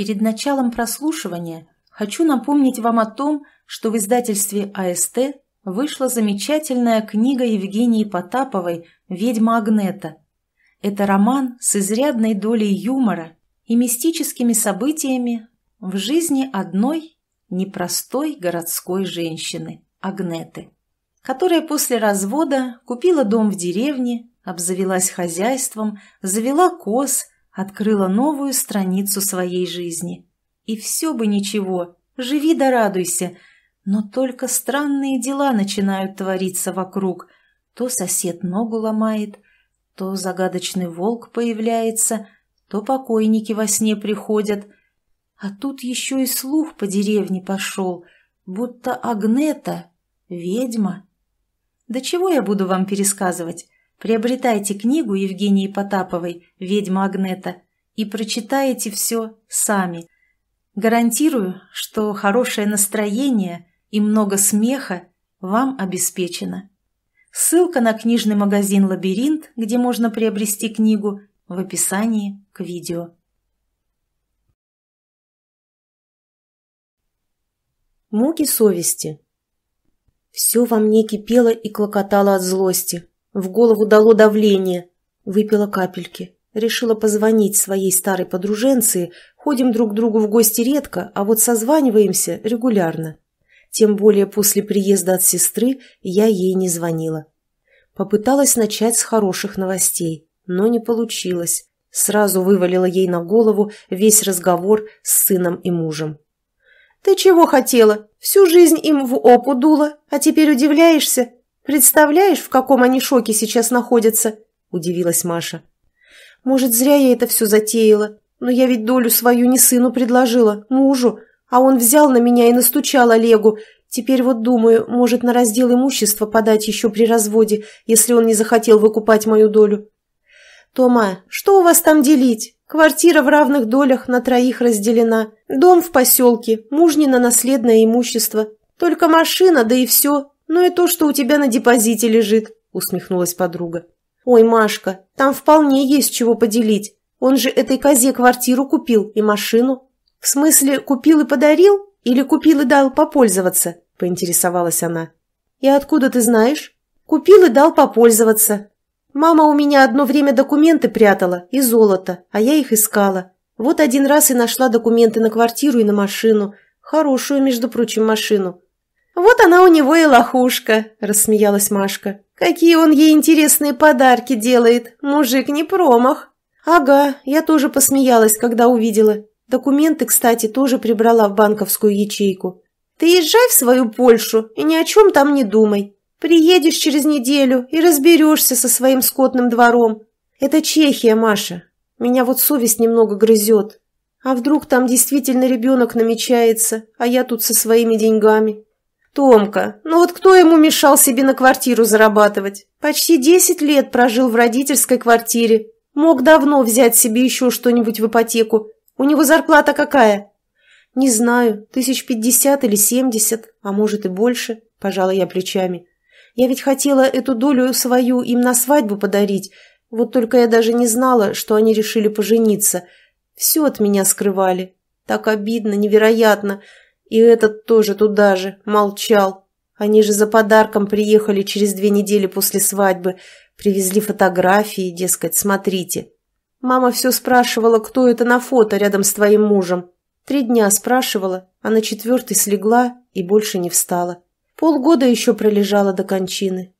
Перед началом прослушивания хочу напомнить вам о том, что в издательстве АСТ вышла замечательная книга Евгении Потаповой «Ведьма Агнета». Это роман с изрядной долей юмора и мистическими событиями в жизни одной непростой городской женщины Агнеты, которая после развода купила дом в деревне, обзавелась хозяйством, завела коз открыла новую страницу своей жизни. И все бы ничего, живи да радуйся, но только странные дела начинают твориться вокруг. То сосед ногу ломает, то загадочный волк появляется, то покойники во сне приходят. А тут еще и слух по деревне пошел, будто Агнета — ведьма. Да чего я буду вам пересказывать? Приобретайте книгу Евгении Потаповой «Ведьма Агнета» и прочитаете все сами. Гарантирую, что хорошее настроение и много смеха вам обеспечено. Ссылка на книжный магазин «Лабиринт», где можно приобрести книгу, в описании к видео. Муки совести. Все во мне кипело и клокотало от злости. В голову дало давление. Выпила капельки. Решила позвонить своей старой подруженце. Ходим друг к другу в гости редко, а вот созваниваемся регулярно. Тем более после приезда от сестры я ей не звонила. Попыталась начать с хороших новостей, но не получилось. Сразу вывалила ей на голову весь разговор с сыном и мужем. «Ты чего хотела? Всю жизнь им в опу дула, а теперь удивляешься?» Представляешь, в каком они шоке сейчас находятся?» – удивилась Маша. «Может, зря я это все затеяла, но я ведь долю свою не сыну предложила, мужу, а он взял на меня и настучал Олегу. Теперь вот думаю, может, на раздел имущества подать еще при разводе, если он не захотел выкупать мою долю». «Тома, что у вас там делить? Квартира в равных долях на троих разделена, дом в поселке, мужнино-наследное имущество, только машина, да и все», «Ну и то, что у тебя на депозите лежит», — усмехнулась подруга. «Ой, Машка, там вполне есть чего поделить. Он же этой козе квартиру купил и машину». «В смысле, купил и подарил? Или купил и дал попользоваться?» — поинтересовалась она. «И откуда ты знаешь?» «Купил и дал попользоваться. Мама у меня одно время документы прятала и золото, а я их искала. Вот один раз и нашла документы на квартиру и на машину. Хорошую, между прочим, машину. «Вот она у него и лохушка», – рассмеялась Машка. «Какие он ей интересные подарки делает. Мужик не промах». «Ага, я тоже посмеялась, когда увидела. Документы, кстати, тоже прибрала в банковскую ячейку. Ты езжай в свою Польшу и ни о чем там не думай. Приедешь через неделю и разберешься со своим скотным двором. Это Чехия, Маша. Меня вот совесть немного грызет. А вдруг там действительно ребенок намечается, а я тут со своими деньгами?» Томка, ну вот кто ему мешал себе на квартиру зарабатывать? Почти десять лет прожил в родительской квартире. Мог давно взять себе еще что-нибудь в ипотеку. У него зарплата какая? Не знаю, тысяч пятьдесят или семьдесят, а может и больше, пожала я плечами. Я ведь хотела эту долю свою им на свадьбу подарить, вот только я даже не знала, что они решили пожениться. Все от меня скрывали. Так обидно, невероятно. И этот тоже туда же, молчал. Они же за подарком приехали через две недели после свадьбы. Привезли фотографии, дескать, смотрите. Мама все спрашивала, кто это на фото рядом с твоим мужем. Три дня спрашивала, а на четвертый слегла и больше не встала. Полгода еще пролежала до кончины.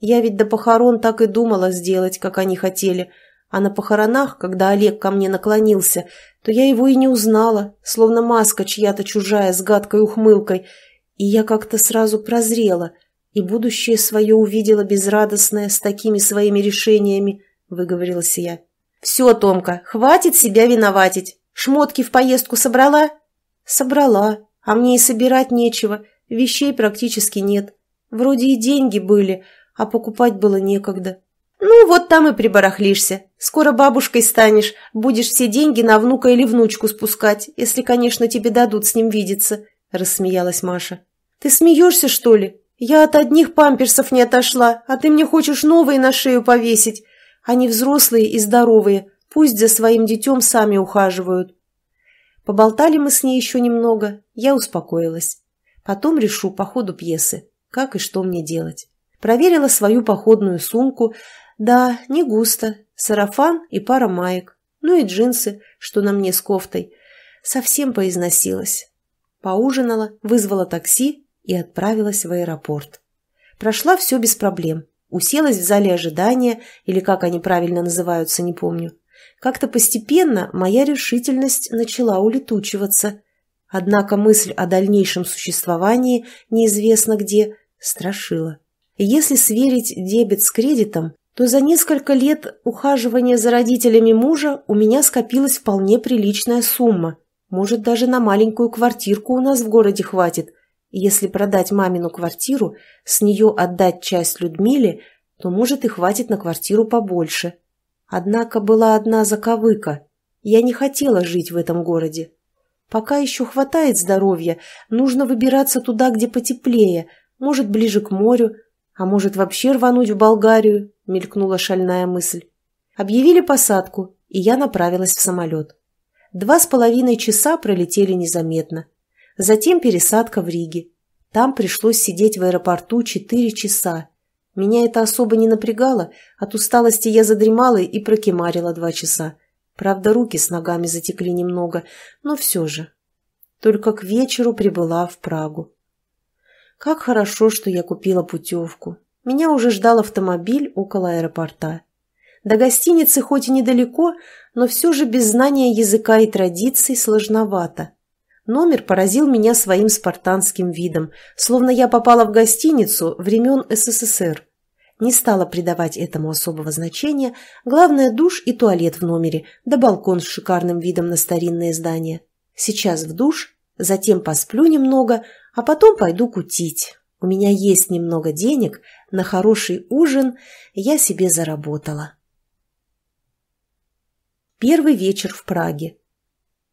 Я ведь до похорон так и думала сделать, как они хотели – а на похоронах, когда Олег ко мне наклонился, то я его и не узнала, словно маска чья-то чужая с гадкой ухмылкой. И я как-то сразу прозрела, и будущее свое увидела безрадостное с такими своими решениями, — выговорилась я. — Все, Томка, хватит себя виноватить. Шмотки в поездку собрала? — Собрала, а мне и собирать нечего, вещей практически нет. Вроде и деньги были, а покупать было некогда. — Ну, вот там и прибарахлишься, Скоро бабушкой станешь, будешь все деньги на внука или внучку спускать, если, конечно, тебе дадут с ним видеться», – рассмеялась Маша. «Ты смеешься, что ли? Я от одних памперсов не отошла, а ты мне хочешь новые на шею повесить. Они взрослые и здоровые, пусть за своим детем сами ухаживают». Поболтали мы с ней еще немного, я успокоилась. Потом решу по ходу пьесы, как и что мне делать. Проверила свою походную сумку. Да, не густо, сарафан и пара маек, ну и джинсы, что на мне с кофтой. Совсем поизносилась. Поужинала, вызвала такси и отправилась в аэропорт. Прошла все без проблем. Уселась в зале ожидания, или как они правильно называются, не помню. Как-то постепенно моя решительность начала улетучиваться. Однако мысль о дальнейшем существовании, неизвестно где, страшила. Если сверить дебет с кредитом, то за несколько лет ухаживания за родителями мужа у меня скопилась вполне приличная сумма. Может, даже на маленькую квартирку у нас в городе хватит. если продать мамину квартиру, с нее отдать часть Людмиле, то, может, и хватит на квартиру побольше. Однако была одна заковыка. Я не хотела жить в этом городе. Пока еще хватает здоровья, нужно выбираться туда, где потеплее, может, ближе к морю, а может, вообще рвануть в Болгарию? Мелькнула шальная мысль. Объявили посадку, и я направилась в самолет. Два с половиной часа пролетели незаметно. Затем пересадка в Риге. Там пришлось сидеть в аэропорту четыре часа. Меня это особо не напрягало, от усталости я задремала и прокимарила два часа. Правда, руки с ногами затекли немного, но все же. Только к вечеру прибыла в Прагу. Как хорошо, что я купила путевку. Меня уже ждал автомобиль около аэропорта. До гостиницы хоть и недалеко, но все же без знания языка и традиций сложновато. Номер поразил меня своим спартанским видом, словно я попала в гостиницу времен СССР. Не стала придавать этому особого значения, главное душ и туалет в номере, да балкон с шикарным видом на старинное здание. Сейчас в душ, затем посплю немного, а потом пойду кутить. У меня есть немного денег, на хороший ужин я себе заработала. Первый вечер в Праге.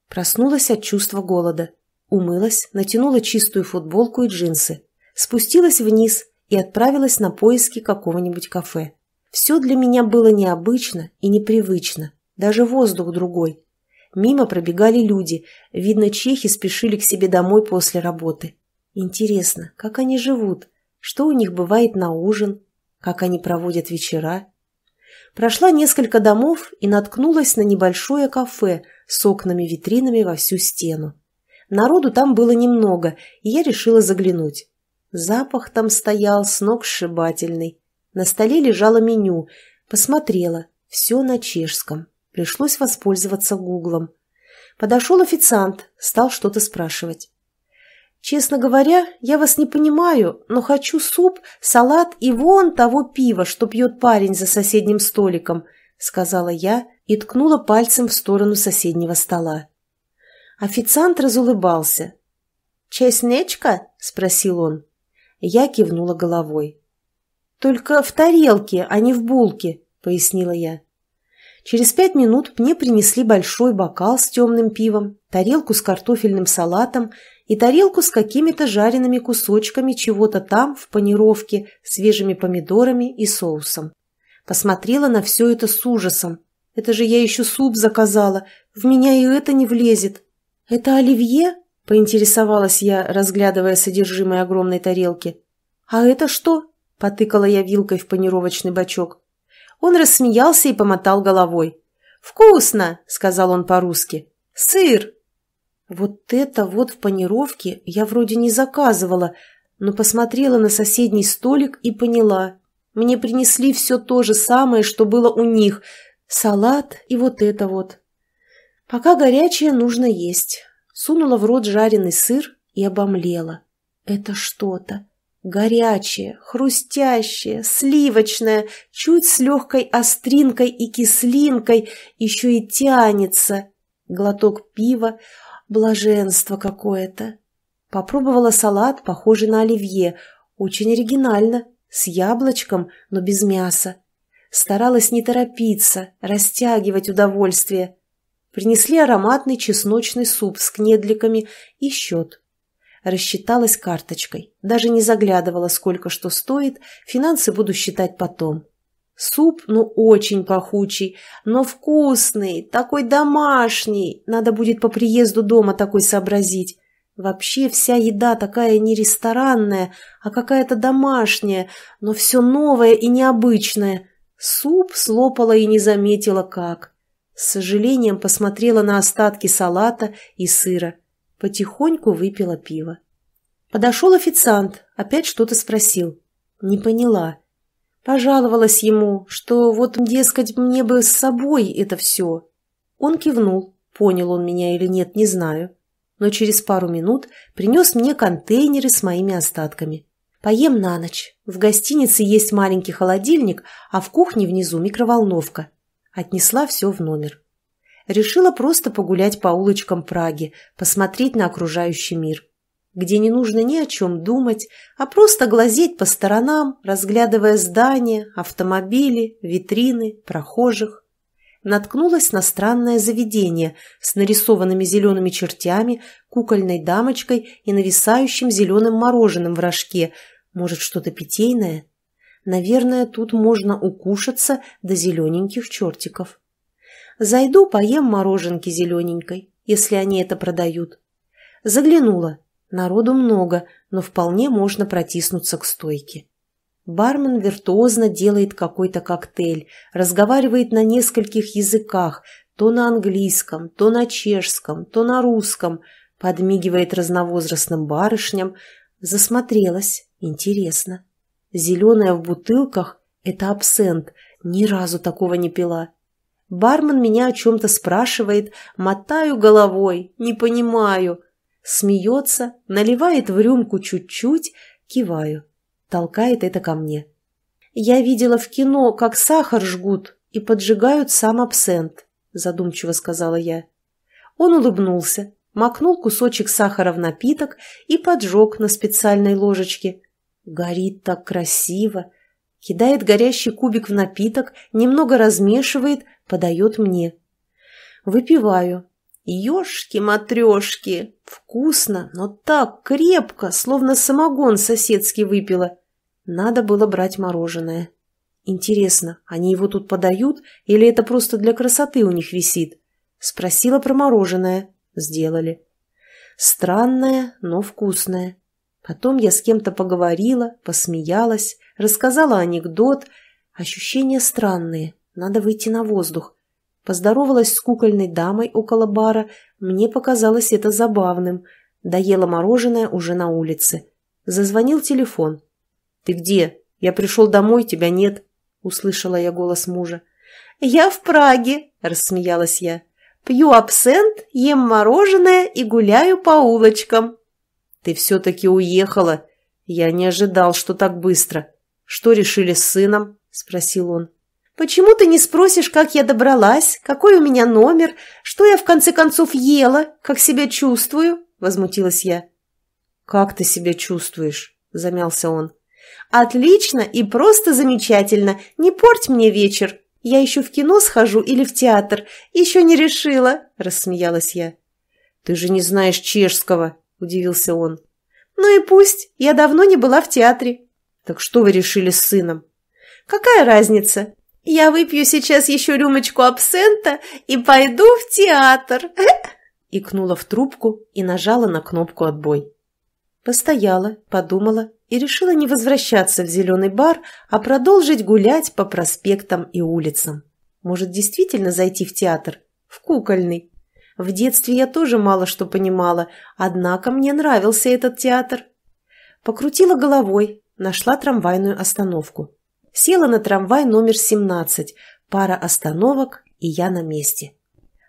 Проснулась от чувства голода. Умылась, натянула чистую футболку и джинсы. Спустилась вниз и отправилась на поиски какого-нибудь кафе. Все для меня было необычно и непривычно. Даже воздух другой. Мимо пробегали люди. Видно, чехи спешили к себе домой после работы. Интересно, как они живут, что у них бывает на ужин, как они проводят вечера. Прошла несколько домов и наткнулась на небольшое кафе с окнами-витринами во всю стену. Народу там было немного, и я решила заглянуть. Запах там стоял с ног сшибательный. На столе лежало меню. Посмотрела. Все на чешском. Пришлось воспользоваться гуглом. Подошел официант, стал что-то спрашивать. Честно говоря, я вас не понимаю, но хочу суп, салат и вон того пива, что пьет парень за соседним столиком, сказала я и ткнула пальцем в сторону соседнего стола. Официант разулыбался. «Честнечко?» – спросил он. Я кивнула головой. «Только в тарелке, а не в булке», – пояснила я. Через пять минут мне принесли большой бокал с темным пивом, тарелку с картофельным салатом, и тарелку с какими-то жареными кусочками чего-то там в панировке, свежими помидорами и соусом. Посмотрела на все это с ужасом. Это же я еще суп заказала, в меня и это не влезет. «Это оливье?» – поинтересовалась я, разглядывая содержимое огромной тарелки. «А это что?» – потыкала я вилкой в панировочный бачок. Он рассмеялся и помотал головой. «Вкусно!» – сказал он по-русски. «Сыр!» Вот это вот в панировке я вроде не заказывала, но посмотрела на соседний столик и поняла. Мне принесли все то же самое, что было у них. Салат и вот это вот. Пока горячее нужно есть. Сунула в рот жареный сыр и обомлела. Это что-то. Горячее, хрустящее, сливочное, чуть с легкой остринкой и кислинкой, еще и тянется. Глоток пива, Блаженство какое-то. Попробовала салат, похожий на оливье. Очень оригинально, с яблочком, но без мяса. Старалась не торопиться, растягивать удовольствие. Принесли ароматный чесночный суп с кнедликами и счет. Рассчиталась карточкой, даже не заглядывала, сколько что стоит, финансы буду считать потом. Суп, ну, очень пахучий, но вкусный, такой домашний. Надо будет по приезду дома такой сообразить. Вообще вся еда такая не ресторанная, а какая-то домашняя, но все новое и необычное. Суп слопала и не заметила как. С сожалением посмотрела на остатки салата и сыра. Потихоньку выпила пиво. Подошел официант, опять что-то спросил. Не поняла. Пожаловалась ему, что вот, дескать, мне бы с собой это все. Он кивнул, понял он меня или нет, не знаю. Но через пару минут принес мне контейнеры с моими остатками. Поем на ночь. В гостинице есть маленький холодильник, а в кухне внизу микроволновка. Отнесла все в номер. Решила просто погулять по улочкам Праги, посмотреть на окружающий мир где не нужно ни о чем думать, а просто глазеть по сторонам, разглядывая здания, автомобили, витрины, прохожих. Наткнулась на странное заведение с нарисованными зелеными чертями, кукольной дамочкой и нависающим зеленым мороженым в рожке. Может, что-то питейное? Наверное, тут можно укушаться до зелененьких чертиков. Зайду, поем мороженки зелененькой, если они это продают. Заглянула Народу много, но вполне можно протиснуться к стойке. Бармен виртуозно делает какой-то коктейль, разговаривает на нескольких языках, то на английском, то на чешском, то на русском, подмигивает разновозрастным барышням. Засмотрелась, интересно. Зеленая в бутылках – это абсент, ни разу такого не пила. Бармен меня о чем-то спрашивает, мотаю головой, не понимаю, смеется, наливает в рюмку чуть-чуть, киваю, толкает это ко мне. «Я видела в кино, как сахар жгут и поджигают сам абсент», задумчиво сказала я. Он улыбнулся, макнул кусочек сахара в напиток и поджег на специальной ложечке. Горит так красиво. Кидает горящий кубик в напиток, немного размешивает, подает мне. Выпиваю, ёшки матрёшки, Вкусно, но так крепко, словно самогон соседский выпила. Надо было брать мороженое. Интересно, они его тут подают или это просто для красоты у них висит? Спросила про мороженое. Сделали. Странное, но вкусное. Потом я с кем-то поговорила, посмеялась, рассказала анекдот. Ощущения странные, надо выйти на воздух. Поздоровалась с кукольной дамой около бара, мне показалось это забавным. Доела мороженое уже на улице. Зазвонил телефон. «Ты где? Я пришел домой, тебя нет», — услышала я голос мужа. «Я в Праге», — рассмеялась я. «Пью абсент, ем мороженое и гуляю по улочкам». «Ты все-таки уехала. Я не ожидал, что так быстро. Что решили с сыном?» — спросил он. Почему ты не спросишь, как я добралась, какой у меня номер, что я в конце концов ела, как себя чувствую?» – возмутилась я. «Как ты себя чувствуешь?» – замялся он. «Отлично и просто замечательно. Не порть мне вечер. Я еще в кино схожу или в театр. Еще не решила», – рассмеялась я. «Ты же не знаешь чешского», – удивился он. «Ну и пусть. Я давно не была в театре». «Так что вы решили с сыном?» «Какая разница? Я выпью сейчас еще рюмочку абсента и пойду в театр!» Икнула в трубку и нажала на кнопку «Отбой». Постояла, подумала и решила не возвращаться в зеленый бар, а продолжить гулять по проспектам и улицам. Может, действительно зайти в театр? В кукольный. В детстве я тоже мало что понимала, однако мне нравился этот театр. Покрутила головой, нашла трамвайную остановку. Села на трамвай номер 17, пара остановок, и я на месте.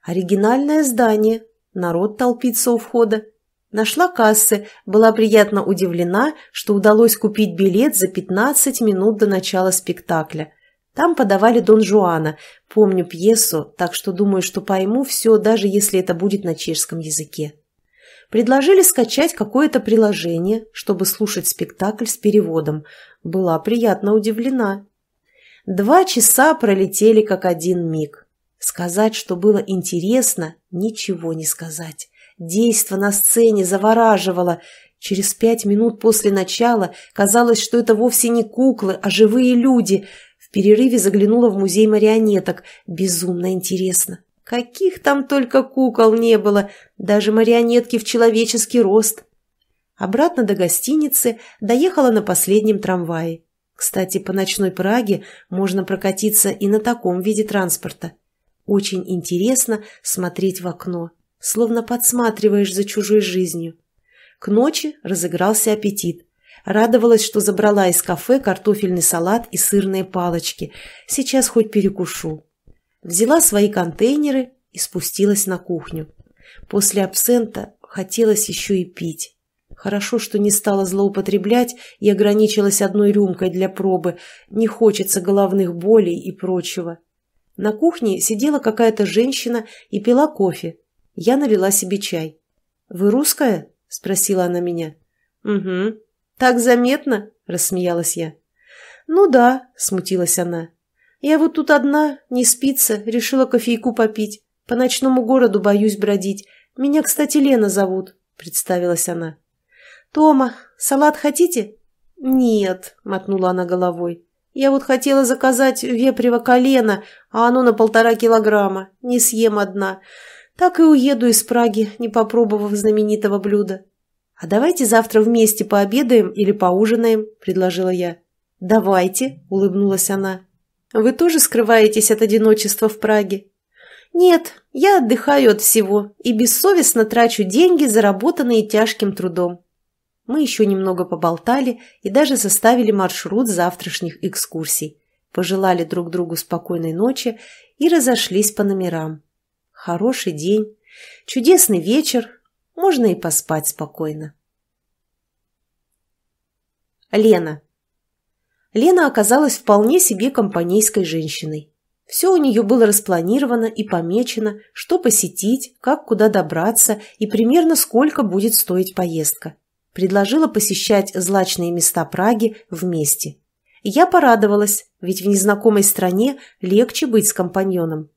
Оригинальное здание, народ толпится у входа. Нашла кассы, была приятно удивлена, что удалось купить билет за 15 минут до начала спектакля. Там подавали Дон Жуана, помню пьесу, так что думаю, что пойму все, даже если это будет на чешском языке. Предложили скачать какое-то приложение, чтобы слушать спектакль с переводом. Была приятно удивлена. Два часа пролетели как один миг. Сказать, что было интересно, ничего не сказать. Действо на сцене завораживало. Через пять минут после начала казалось, что это вовсе не куклы, а живые люди. В перерыве заглянула в музей марионеток. Безумно интересно. Каких там только кукол не было, даже марионетки в человеческий рост. Обратно до гостиницы доехала на последнем трамвае. Кстати, по ночной Праге можно прокатиться и на таком виде транспорта. Очень интересно смотреть в окно, словно подсматриваешь за чужой жизнью. К ночи разыгрался аппетит. Радовалась, что забрала из кафе картофельный салат и сырные палочки. Сейчас хоть перекушу взяла свои контейнеры и спустилась на кухню. После абсента хотелось еще и пить. Хорошо, что не стала злоупотреблять и ограничилась одной рюмкой для пробы. Не хочется головных болей и прочего. На кухне сидела какая-то женщина и пила кофе. Я налила себе чай. «Вы русская?» – спросила она меня. «Угу. Так заметно?» – рассмеялась я. «Ну да», – смутилась она. Я вот тут одна, не спится, решила кофейку попить. По ночному городу боюсь бродить. Меня, кстати, Лена зовут», — представилась она. «Тома, салат хотите?» «Нет», — мотнула она головой. «Я вот хотела заказать вепрево колено, а оно на полтора килограмма. Не съем одна. Так и уеду из Праги, не попробовав знаменитого блюда». «А давайте завтра вместе пообедаем или поужинаем», — предложила я. «Давайте», — улыбнулась она. Вы тоже скрываетесь от одиночества в Праге? Нет, я отдыхаю от всего и бессовестно трачу деньги, заработанные тяжким трудом. Мы еще немного поболтали и даже составили маршрут завтрашних экскурсий. Пожелали друг другу спокойной ночи и разошлись по номерам. Хороший день, чудесный вечер, можно и поспать спокойно. Лена. Лена оказалась вполне себе компанейской женщиной. Все у нее было распланировано и помечено, что посетить, как куда добраться и примерно сколько будет стоить поездка. Предложила посещать злачные места Праги вместе. Я порадовалась, ведь в незнакомой стране легче быть с компаньоном.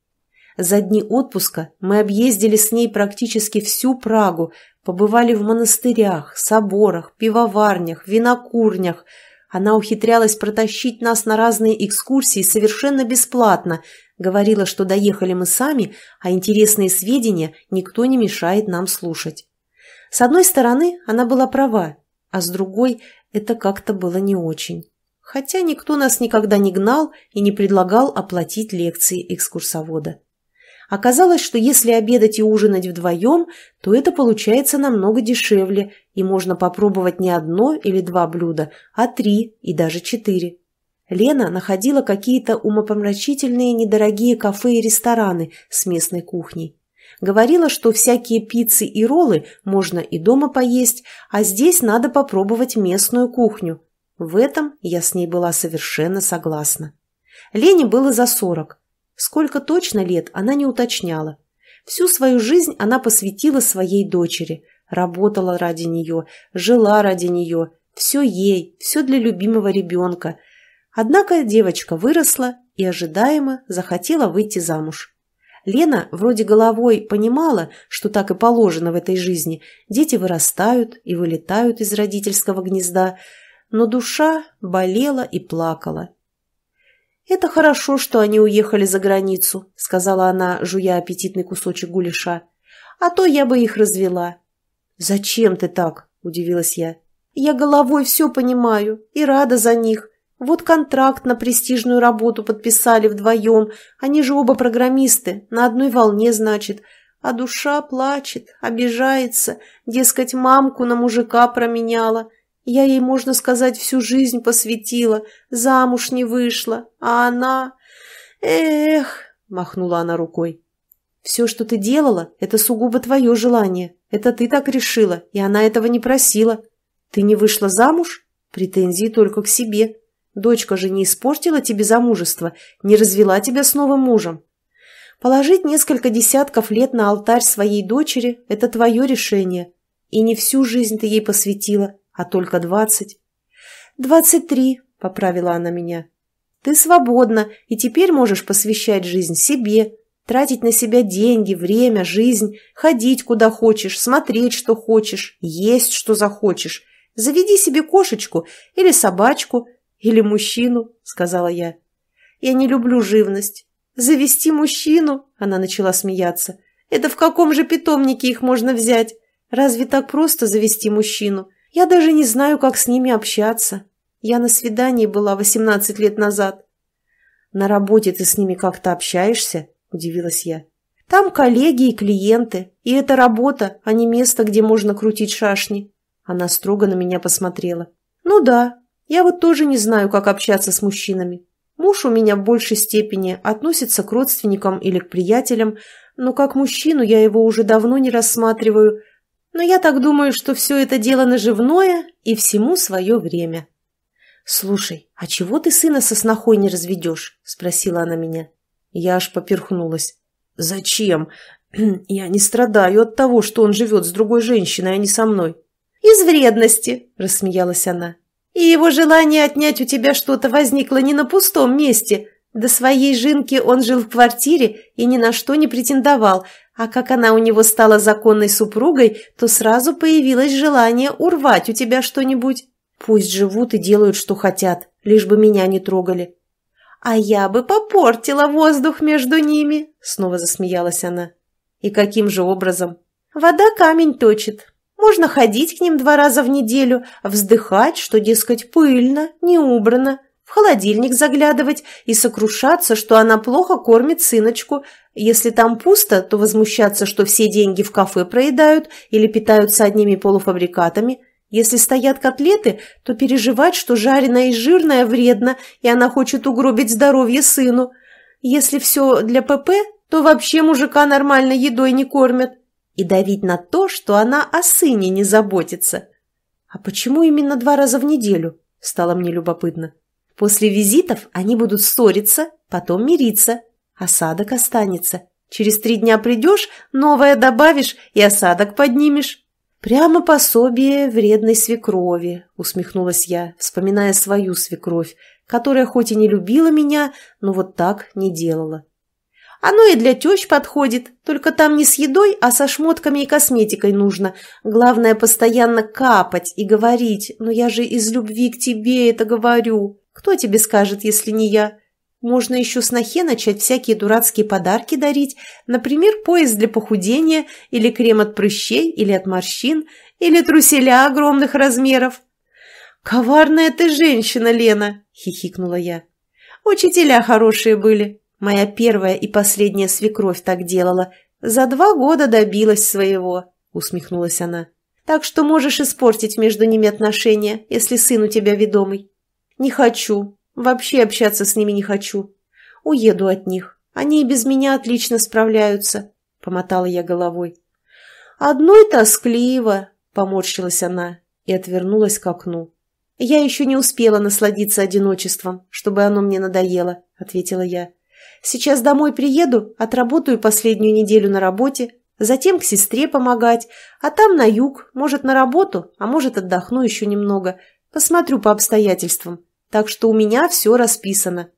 За дни отпуска мы объездили с ней практически всю Прагу, побывали в монастырях, соборах, пивоварнях, винокурнях – она ухитрялась протащить нас на разные экскурсии совершенно бесплатно, говорила, что доехали мы сами, а интересные сведения никто не мешает нам слушать. С одной стороны, она была права, а с другой, это как-то было не очень. Хотя никто нас никогда не гнал и не предлагал оплатить лекции экскурсовода. Оказалось, что если обедать и ужинать вдвоем, то это получается намного дешевле, и можно попробовать не одно или два блюда, а три и даже четыре. Лена находила какие-то умопомрачительные недорогие кафе и рестораны с местной кухней. Говорила, что всякие пиццы и роллы можно и дома поесть, а здесь надо попробовать местную кухню. В этом я с ней была совершенно согласна. Лене было за сорок, Сколько точно лет, она не уточняла. Всю свою жизнь она посвятила своей дочери. Работала ради нее, жила ради нее. Все ей, все для любимого ребенка. Однако девочка выросла и ожидаемо захотела выйти замуж. Лена вроде головой понимала, что так и положено в этой жизни. Дети вырастают и вылетают из родительского гнезда, но душа болела и плакала, «Это хорошо, что они уехали за границу», — сказала она, жуя аппетитный кусочек гуляша. «А то я бы их развела». «Зачем ты так?» — удивилась я. «Я головой все понимаю и рада за них. Вот контракт на престижную работу подписали вдвоем. Они же оба программисты, на одной волне, значит. А душа плачет, обижается, дескать, мамку на мужика променяла. Я ей, можно сказать, всю жизнь посвятила, замуж не вышла, а она... Эх!» – махнула она рукой. «Все, что ты делала, это сугубо твое желание. Это ты так решила, и она этого не просила. Ты не вышла замуж? Претензии только к себе. Дочка же не испортила тебе замужество, не развела тебя с новым мужем. Положить несколько десятков лет на алтарь своей дочери – это твое решение. И не всю жизнь ты ей посвятила, а только двадцать. «Двадцать три», — поправила она меня. «Ты свободна, и теперь можешь посвящать жизнь себе, тратить на себя деньги, время, жизнь, ходить куда хочешь, смотреть, что хочешь, есть, что захочешь. Заведи себе кошечку или собачку, или мужчину», — сказала я. «Я не люблю живность». «Завести мужчину?» — она начала смеяться. «Это в каком же питомнике их можно взять? Разве так просто завести мужчину?» Я даже не знаю, как с ними общаться. Я на свидании была 18 лет назад. На работе ты с ними как-то общаешься? Удивилась я. Там коллеги и клиенты, и это работа, а не место, где можно крутить шашни. Она строго на меня посмотрела. Ну да, я вот тоже не знаю, как общаться с мужчинами. Муж у меня в большей степени относится к родственникам или к приятелям, но как мужчину я его уже давно не рассматриваю но я так думаю, что все это дело наживное и всему свое время. «Слушай, а чего ты сына со снохой не разведешь?» – спросила она меня. Я аж поперхнулась. «Зачем? Я не страдаю от того, что он живет с другой женщиной, а не со мной». «Из вредности», – рассмеялась она. «И его желание отнять у тебя что-то возникло не на пустом месте. До своей жинки он жил в квартире и ни на что не претендовал, а как она у него стала законной супругой, то сразу появилось желание урвать у тебя что-нибудь. Пусть живут и делают, что хотят, лишь бы меня не трогали. А я бы попортила воздух между ними, снова засмеялась она. И каким же образом? Вода камень точит. Можно ходить к ним два раза в неделю, вздыхать, что, дескать, пыльно, не убрано в холодильник заглядывать и сокрушаться, что она плохо кормит сыночку. Если там пусто, то возмущаться, что все деньги в кафе проедают или питаются одними полуфабрикатами. Если стоят котлеты, то переживать, что жареное и жирное вредно, и она хочет угробить здоровье сыну. Если все для ПП, то вообще мужика нормальной едой не кормят. И давить на то, что она о сыне не заботится. А почему именно два раза в неделю? Стало мне любопытно. После визитов они будут ссориться, потом мириться. Осадок останется. Через три дня придешь, новое добавишь и осадок поднимешь. «Прямо пособие вредной свекрови», — усмехнулась я, вспоминая свою свекровь, которая хоть и не любила меня, но вот так не делала. «Оно и для тещ подходит, только там не с едой, а со шмотками и косметикой нужно. Главное, постоянно капать и говорить, но я же из любви к тебе это говорю». Кто тебе скажет, если не я? Можно еще снохе начать всякие дурацкие подарки дарить, например, пояс для похудения, или крем от прыщей, или от морщин, или труселя огромных размеров. «Коварная ты женщина, Лена!» – хихикнула я. «Учителя хорошие были. Моя первая и последняя свекровь так делала. За два года добилась своего», – усмехнулась она. «Так что можешь испортить между ними отношения, если сын у тебя ведомый. Не хочу. Вообще общаться с ними не хочу. Уеду от них. Они и без меня отлично справляются, — помотала я головой. Одной тоскливо, — поморщилась она и отвернулась к окну. Я еще не успела насладиться одиночеством, чтобы оно мне надоело, — ответила я. Сейчас домой приеду, отработаю последнюю неделю на работе, затем к сестре помогать, а там на юг, может, на работу, а может, отдохну еще немного, посмотрю по обстоятельствам так что у меня все расписано.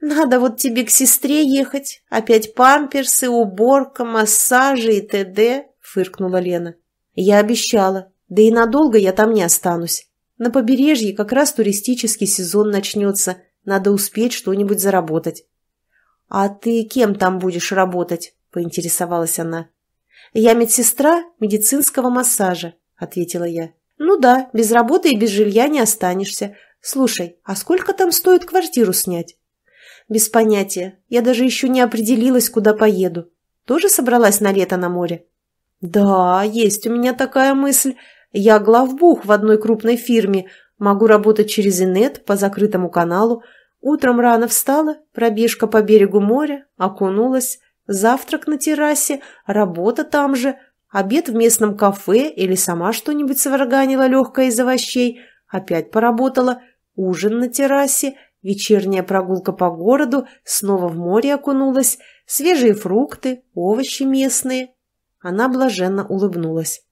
Надо вот тебе к сестре ехать, опять памперсы, уборка, массажи и т.д., фыркнула Лена. Я обещала, да и надолго я там не останусь. На побережье как раз туристический сезон начнется, надо успеть что-нибудь заработать. «А ты кем там будешь работать?» – поинтересовалась она. «Я медсестра медицинского массажа», – ответила я. «Ну да, без работы и без жилья не останешься, Слушай, а сколько там стоит квартиру снять? Без понятия. Я даже еще не определилась, куда поеду. Тоже собралась на лето на море? Да, есть у меня такая мысль. Я главбух в одной крупной фирме. Могу работать через инет по закрытому каналу. Утром рано встала, пробежка по берегу моря, окунулась, завтрак на террасе, работа там же, обед в местном кафе или сама что-нибудь сварганила легкое из овощей, опять поработала, ужин на террасе, вечерняя прогулка по городу, снова в море окунулась, свежие фрукты, овощи местные. Она блаженно улыбнулась.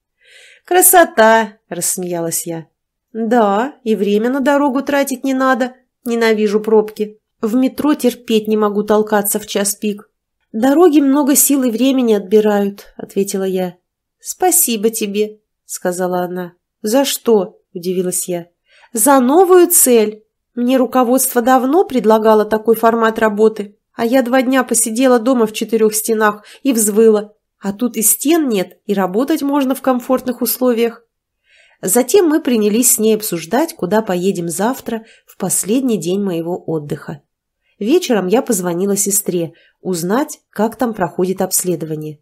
«Красота!» – рассмеялась я. «Да, и время на дорогу тратить не надо. Ненавижу пробки. В метро терпеть не могу толкаться в час пик». «Дороги много сил и времени отбирают», – ответила я. «Спасибо тебе», – сказала она. «За что?» – удивилась я за новую цель. Мне руководство давно предлагало такой формат работы, а я два дня посидела дома в четырех стенах и взвыла. А тут и стен нет, и работать можно в комфортных условиях. Затем мы принялись с ней обсуждать, куда поедем завтра, в последний день моего отдыха. Вечером я позвонила сестре, узнать, как там проходит обследование.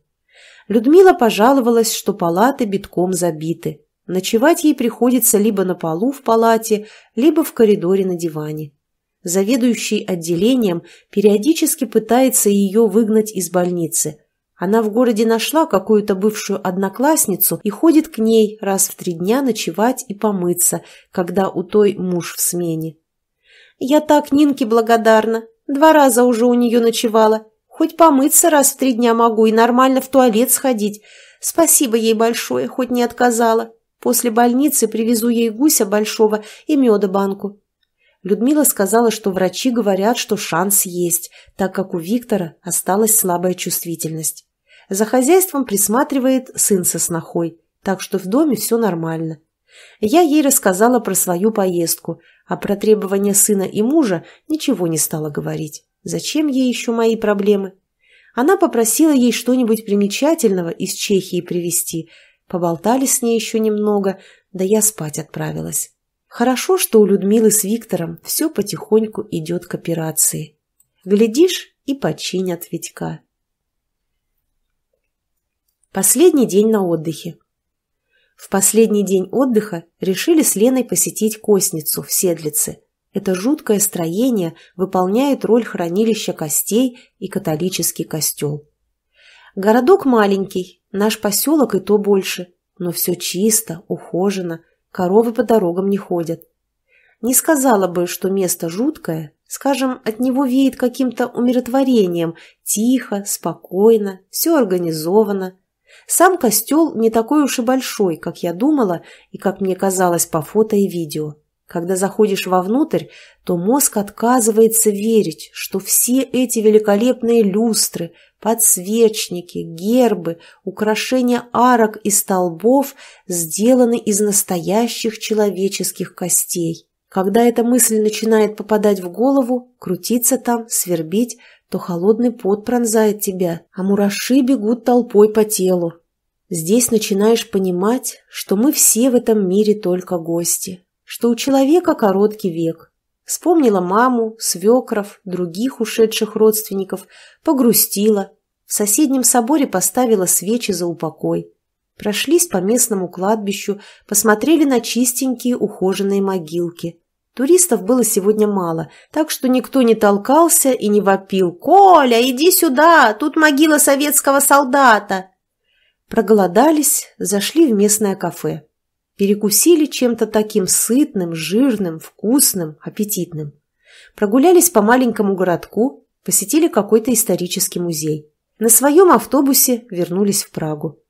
Людмила пожаловалась, что палаты битком забиты. Ночевать ей приходится либо на полу в палате, либо в коридоре на диване. Заведующий отделением периодически пытается ее выгнать из больницы. Она в городе нашла какую-то бывшую одноклассницу и ходит к ней раз в три дня ночевать и помыться, когда у той муж в смене. «Я так Нинке благодарна. Два раза уже у нее ночевала. Хоть помыться раз в три дня могу и нормально в туалет сходить. Спасибо ей большое, хоть не отказала». После больницы привезу ей гуся большого и меда банку. Людмила сказала, что врачи говорят, что шанс есть, так как у Виктора осталась слабая чувствительность. За хозяйством присматривает сын со снохой, так что в доме все нормально. Я ей рассказала про свою поездку, а про требования сына и мужа ничего не стала говорить. Зачем ей еще мои проблемы? Она попросила ей что-нибудь примечательного из Чехии привезти, Поболтали с ней еще немного, да я спать отправилась. Хорошо, что у Людмилы с Виктором все потихоньку идет к операции. Глядишь, и починят Витька. Последний день на отдыхе. В последний день отдыха решили с Леной посетить Косницу в Седлице. Это жуткое строение выполняет роль хранилища костей и католический костел. Городок маленький, Наш поселок и то больше, но все чисто, ухожено, коровы по дорогам не ходят. Не сказала бы, что место жуткое, скажем, от него веет каким-то умиротворением, тихо, спокойно, все организовано. Сам костел не такой уж и большой, как я думала и как мне казалось по фото и видео. Когда заходишь вовнутрь, то мозг отказывается верить, что все эти великолепные люстры, Подсвечники, гербы, украшения арок и столбов сделаны из настоящих человеческих костей. Когда эта мысль начинает попадать в голову, крутиться там, свербить, то холодный пот пронзает тебя, а мураши бегут толпой по телу. Здесь начинаешь понимать, что мы все в этом мире только гости, что у человека короткий век, Вспомнила маму, свекров, других ушедших родственников, погрустила. В соседнем соборе поставила свечи за упокой. Прошлись по местному кладбищу, посмотрели на чистенькие ухоженные могилки. Туристов было сегодня мало, так что никто не толкался и не вопил «Коля, иди сюда! Тут могила советского солдата!» Проголодались, зашли в местное кафе. Перекусили чем-то таким сытным, жирным, вкусным, аппетитным. Прогулялись по маленькому городку, посетили какой-то исторический музей. На своем автобусе вернулись в Прагу.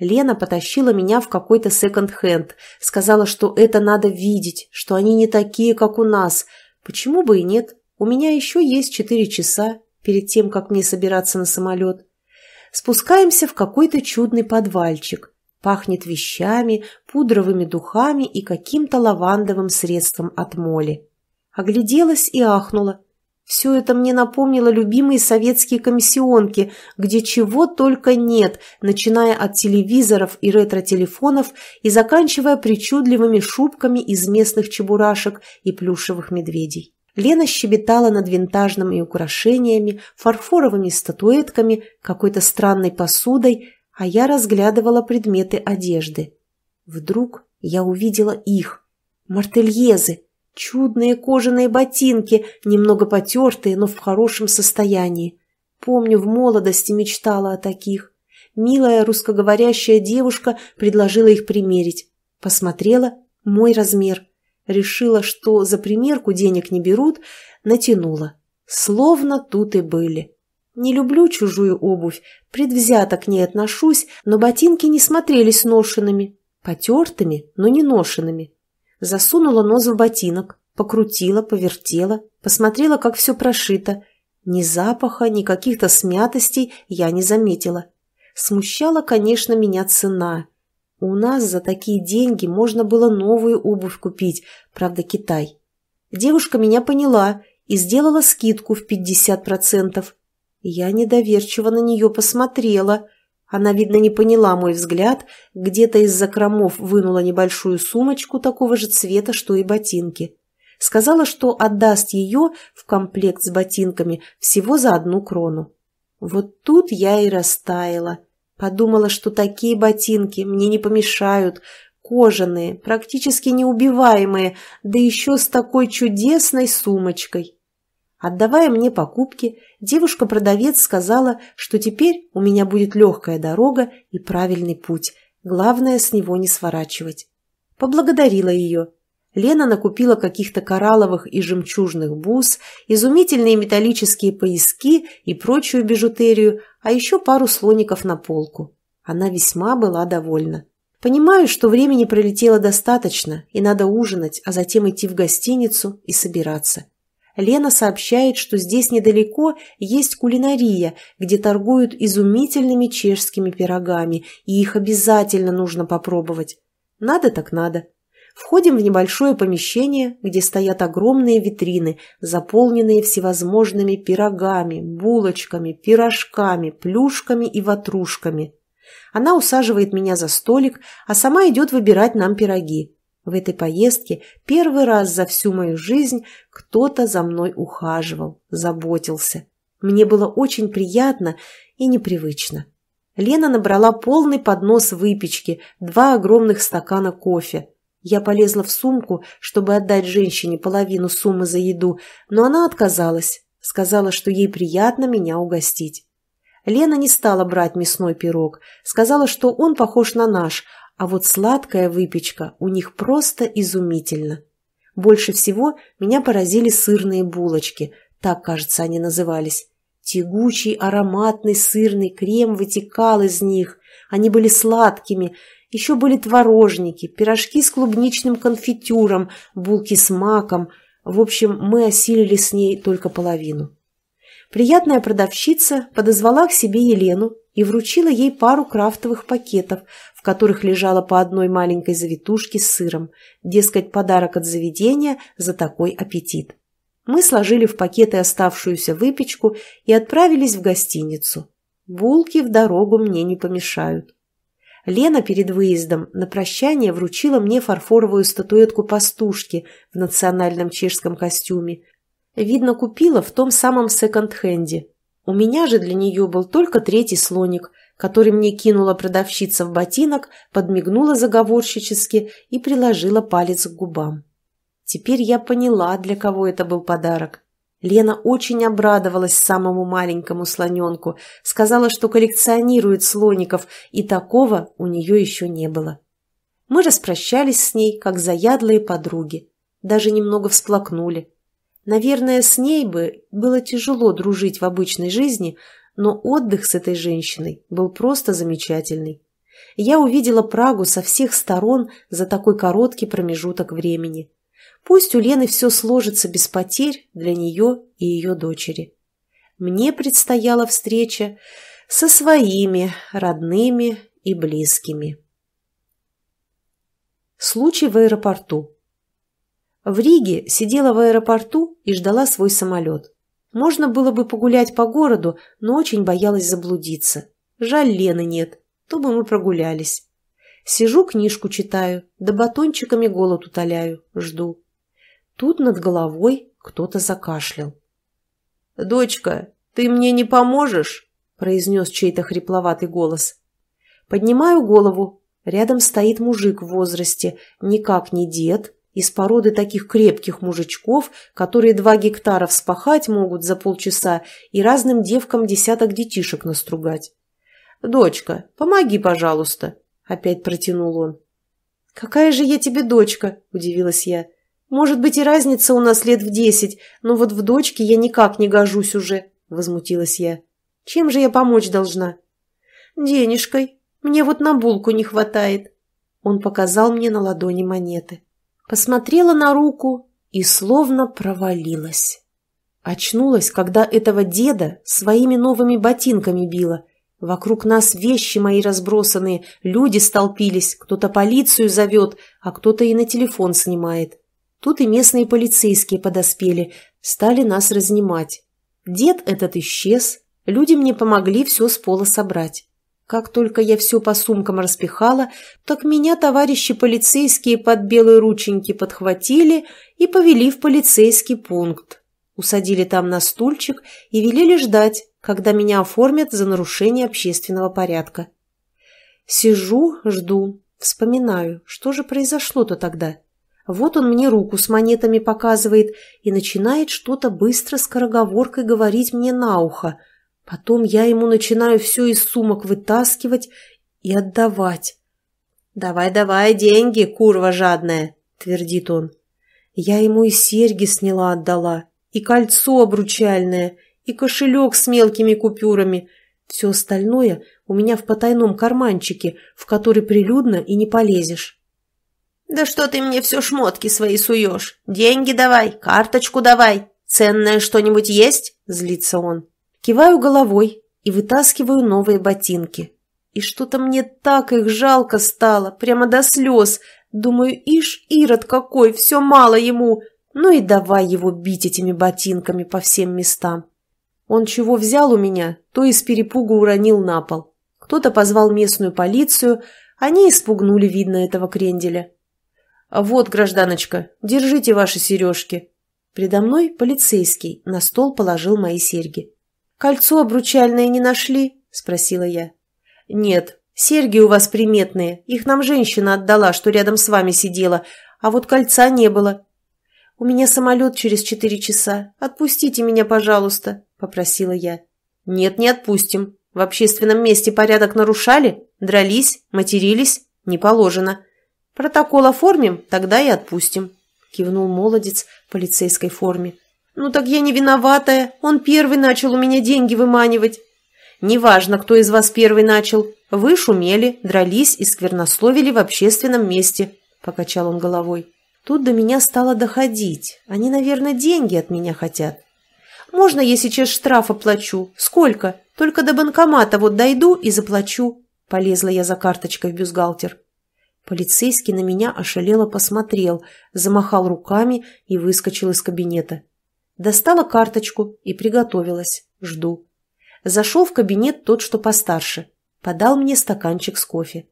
Лена потащила меня в какой-то секонд-хенд, сказала, что это надо видеть, что они не такие, как у нас. Почему бы и нет? У меня еще есть четыре часа перед тем, как мне собираться на самолет. Спускаемся в какой-то чудный подвальчик, Пахнет вещами, пудровыми духами и каким-то лавандовым средством от моли. Огляделась и ахнула. Все это мне напомнило любимые советские комиссионки, где чего только нет, начиная от телевизоров и ретро-телефонов и заканчивая причудливыми шубками из местных чебурашек и плюшевых медведей. Лена щебетала над винтажными украшениями, фарфоровыми статуэтками, какой-то странной посудой, а я разглядывала предметы одежды. Вдруг я увидела их. Мартельезы, чудные кожаные ботинки, немного потертые, но в хорошем состоянии. Помню, в молодости мечтала о таких. Милая русскоговорящая девушка предложила их примерить. Посмотрела мой размер. Решила, что за примерку денег не берут, натянула. Словно тут и были. Не люблю чужую обувь, предвзято к ней отношусь, но ботинки не смотрелись ношенными, потертыми, но не ношенными. Засунула нос в ботинок, покрутила, повертела, посмотрела, как все прошито. Ни запаха, ни каких-то смятостей я не заметила. Смущала, конечно, меня цена. У нас за такие деньги можно было новую обувь купить, правда, Китай. Девушка меня поняла и сделала скидку в 50%. Я недоверчиво на нее посмотрела. Она, видно, не поняла мой взгляд, где-то из-за кромов вынула небольшую сумочку такого же цвета, что и ботинки. Сказала, что отдаст ее в комплект с ботинками всего за одну крону. Вот тут я и растаяла. Подумала, что такие ботинки мне не помешают, кожаные, практически неубиваемые, да еще с такой чудесной сумочкой. Отдавая мне покупки, девушка-продавец сказала, что теперь у меня будет легкая дорога и правильный путь, главное с него не сворачивать. Поблагодарила ее. Лена накупила каких-то коралловых и жемчужных бус, изумительные металлические пояски и прочую бижутерию, а еще пару слоников на полку. Она весьма была довольна. Понимаю, что времени пролетело достаточно, и надо ужинать, а затем идти в гостиницу и собираться. Лена сообщает, что здесь недалеко есть кулинария, где торгуют изумительными чешскими пирогами, и их обязательно нужно попробовать. Надо так надо. Входим в небольшое помещение, где стоят огромные витрины, заполненные всевозможными пирогами, булочками, пирожками, плюшками и ватрушками. Она усаживает меня за столик, а сама идет выбирать нам пироги. В этой поездке первый раз за всю мою жизнь кто-то за мной ухаживал, заботился. Мне было очень приятно и непривычно. Лена набрала полный поднос выпечки, два огромных стакана кофе. Я полезла в сумку, чтобы отдать женщине половину суммы за еду, но она отказалась, сказала, что ей приятно меня угостить. Лена не стала брать мясной пирог, сказала, что он похож на наш, а вот сладкая выпечка у них просто изумительна. Больше всего меня поразили сырные булочки, так, кажется, они назывались. Тягучий ароматный сырный крем вытекал из них. Они были сладкими. Еще были творожники, пирожки с клубничным конфитюром, булки с маком. В общем, мы осилили с ней только половину. Приятная продавщица подозвала к себе Елену, и вручила ей пару крафтовых пакетов, в которых лежала по одной маленькой завитушке с сыром, дескать, подарок от заведения за такой аппетит. Мы сложили в пакеты оставшуюся выпечку и отправились в гостиницу. Булки в дорогу мне не помешают. Лена перед выездом на прощание вручила мне фарфоровую статуэтку пастушки в национальном чешском костюме. Видно, купила в том самом секонд-хенде – у меня же для нее был только третий слоник, который мне кинула продавщица в ботинок, подмигнула заговорщически и приложила палец к губам. Теперь я поняла, для кого это был подарок. Лена очень обрадовалась самому маленькому слоненку, сказала, что коллекционирует слоников, и такого у нее еще не было. Мы распрощались с ней, как заядлые подруги, даже немного всплакнули. Наверное, с ней бы было тяжело дружить в обычной жизни, но отдых с этой женщиной был просто замечательный. Я увидела Прагу со всех сторон за такой короткий промежуток времени. Пусть у Лены все сложится без потерь для нее и ее дочери. Мне предстояла встреча со своими родными и близкими. Случай в аэропорту. В Риге сидела в аэропорту и ждала свой самолет. Можно было бы погулять по городу, но очень боялась заблудиться. Жаль, Лены нет, то бы мы прогулялись. Сижу, книжку читаю, да батончиками голод утоляю, жду. Тут над головой кто-то закашлял. «Дочка, ты мне не поможешь?» – произнес чей-то хрипловатый голос. Поднимаю голову. Рядом стоит мужик в возрасте, никак не дед, из породы таких крепких мужичков, которые два гектара вспахать могут за полчаса и разным девкам десяток детишек настругать. «Дочка, помоги, пожалуйста», — опять протянул он. «Какая же я тебе дочка?» – удивилась я. «Может быть, и разница у нас лет в десять, но вот в дочке я никак не гожусь уже», – возмутилась я. «Чем же я помочь должна?» «Денежкой. Мне вот на булку не хватает». Он показал мне на ладони монеты посмотрела на руку и словно провалилась. Очнулась, когда этого деда своими новыми ботинками била. Вокруг нас вещи мои разбросанные, люди столпились, кто-то полицию зовет, а кто-то и на телефон снимает. Тут и местные полицейские подоспели, стали нас разнимать. Дед этот исчез, люди мне помогли все с пола собрать. Как только я все по сумкам распихала, так меня товарищи полицейские под белые рученьки подхватили и повели в полицейский пункт. Усадили там на стульчик и велели ждать, когда меня оформят за нарушение общественного порядка. Сижу, жду, вспоминаю, что же произошло-то тогда. Вот он мне руку с монетами показывает и начинает что-то быстро скороговоркой говорить мне на ухо – Потом я ему начинаю все из сумок вытаскивать и отдавать. «Давай-давай деньги, курва жадная!» – твердит он. Я ему и серьги сняла отдала, и кольцо обручальное, и кошелек с мелкими купюрами. Все остальное у меня в потайном карманчике, в который прилюдно и не полезешь. «Да что ты мне все шмотки свои суешь? Деньги давай, карточку давай. Ценное что-нибудь есть?» – злится он. Киваю головой и вытаскиваю новые ботинки. И что-то мне так их жалко стало, прямо до слез. Думаю, ишь, Ирод какой, все мало ему. Ну и давай его бить этими ботинками по всем местам. Он чего взял у меня, то из перепугу уронил на пол. Кто-то позвал местную полицию, они испугнули, видно, этого кренделя. «Вот, гражданочка, держите ваши сережки». Предо мной полицейский на стол положил мои серьги. «Кольцо обручальное не нашли?» – спросила я. «Нет, серьги у вас приметные. Их нам женщина отдала, что рядом с вами сидела, а вот кольца не было». «У меня самолет через четыре часа. Отпустите меня, пожалуйста», – попросила я. «Нет, не отпустим. В общественном месте порядок нарушали, дрались, матерились. Не положено. Протокол оформим, тогда и отпустим», – кивнул молодец в полицейской форме. «Ну так я не виноватая, он первый начал у меня деньги выманивать». «Неважно, кто из вас первый начал, вы шумели, дрались и сквернословили в общественном месте», – покачал он головой. «Тут до меня стало доходить, они, наверное, деньги от меня хотят». «Можно я сейчас штраф оплачу? Сколько? Только до банкомата вот дойду и заплачу». Полезла я за карточкой в бюстгальтер. Полицейский на меня ошалело посмотрел, замахал руками и выскочил из кабинета. Достала карточку и приготовилась. Жду. Зашел в кабинет тот, что постарше. Подал мне стаканчик с кофе.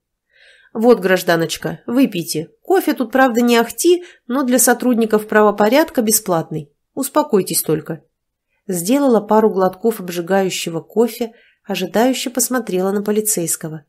«Вот, гражданочка, выпейте. Кофе тут, правда, не ахти, но для сотрудников правопорядка бесплатный. Успокойтесь только». Сделала пару глотков обжигающего кофе, ожидающе посмотрела на полицейского.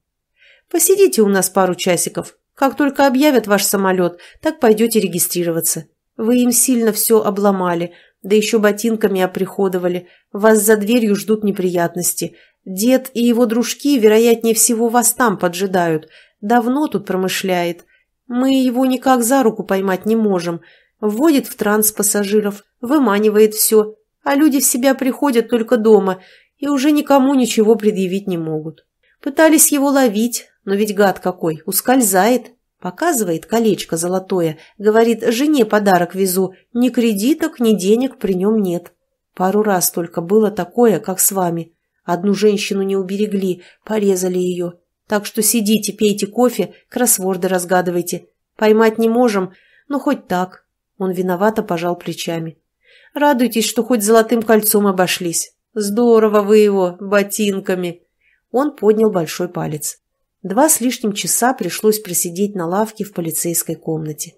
«Посидите у нас пару часиков. Как только объявят ваш самолет, так пойдете регистрироваться. Вы им сильно все обломали, да еще ботинками оприходовали. Вас за дверью ждут неприятности. Дед и его дружки, вероятнее всего, вас там поджидают. Давно тут промышляет. Мы его никак за руку поймать не можем. Вводит в транс пассажиров, выманивает все. А люди в себя приходят только дома и уже никому ничего предъявить не могут. Пытались его ловить, но ведь гад какой, ускользает. Показывает колечко золотое, говорит, жене подарок везу, ни кредиток, ни денег при нем нет. Пару раз только было такое, как с вами. Одну женщину не уберегли, порезали ее. Так что сидите, пейте кофе, кроссворды разгадывайте. Поймать не можем, но хоть так. Он виновато пожал плечами. Радуйтесь, что хоть золотым кольцом обошлись. Здорово вы его, ботинками. Он поднял большой палец. Два с лишним часа пришлось просидеть на лавке в полицейской комнате.